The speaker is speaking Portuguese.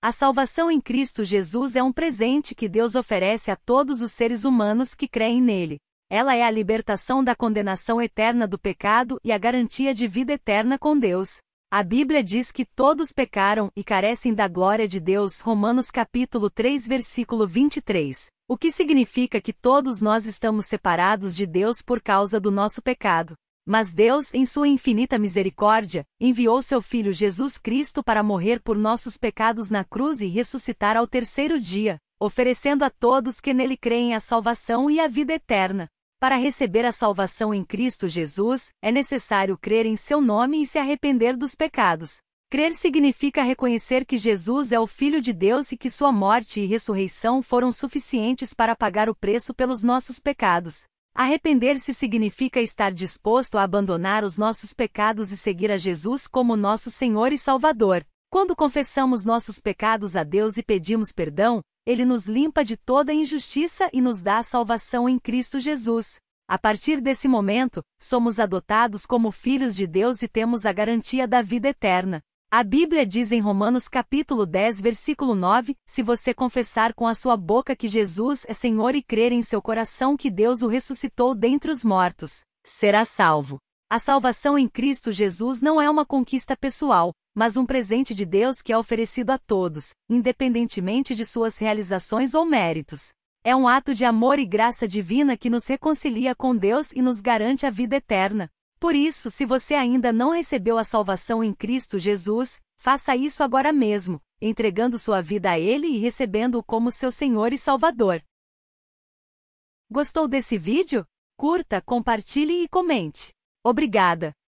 A salvação em Cristo Jesus é um presente que Deus oferece a todos os seres humanos que creem nele. Ela é a libertação da condenação eterna do pecado e a garantia de vida eterna com Deus. A Bíblia diz que todos pecaram e carecem da glória de Deus. Romanos capítulo 3, versículo 23. O que significa que todos nós estamos separados de Deus por causa do nosso pecado. Mas Deus, em sua infinita misericórdia, enviou seu Filho Jesus Cristo para morrer por nossos pecados na cruz e ressuscitar ao terceiro dia, oferecendo a todos que nele creem a salvação e a vida eterna. Para receber a salvação em Cristo Jesus, é necessário crer em seu nome e se arrepender dos pecados. Crer significa reconhecer que Jesus é o Filho de Deus e que sua morte e ressurreição foram suficientes para pagar o preço pelos nossos pecados. Arrepender-se significa estar disposto a abandonar os nossos pecados e seguir a Jesus como nosso Senhor e Salvador. Quando confessamos nossos pecados a Deus e pedimos perdão, Ele nos limpa de toda injustiça e nos dá a salvação em Cristo Jesus. A partir desse momento, somos adotados como filhos de Deus e temos a garantia da vida eterna. A Bíblia diz em Romanos capítulo 10, versículo 9: Se você confessar com a sua boca que Jesus é Senhor e crer em seu coração que Deus o ressuscitou dentre os mortos, será salvo. A salvação em Cristo Jesus não é uma conquista pessoal, mas um presente de Deus que é oferecido a todos, independentemente de suas realizações ou méritos. É um ato de amor e graça divina que nos reconcilia com Deus e nos garante a vida eterna. Por isso, se você ainda não recebeu a salvação em Cristo Jesus, faça isso agora mesmo, entregando sua vida a Ele e recebendo-o como seu Senhor e Salvador. Gostou desse vídeo? Curta, compartilhe e comente. Obrigada!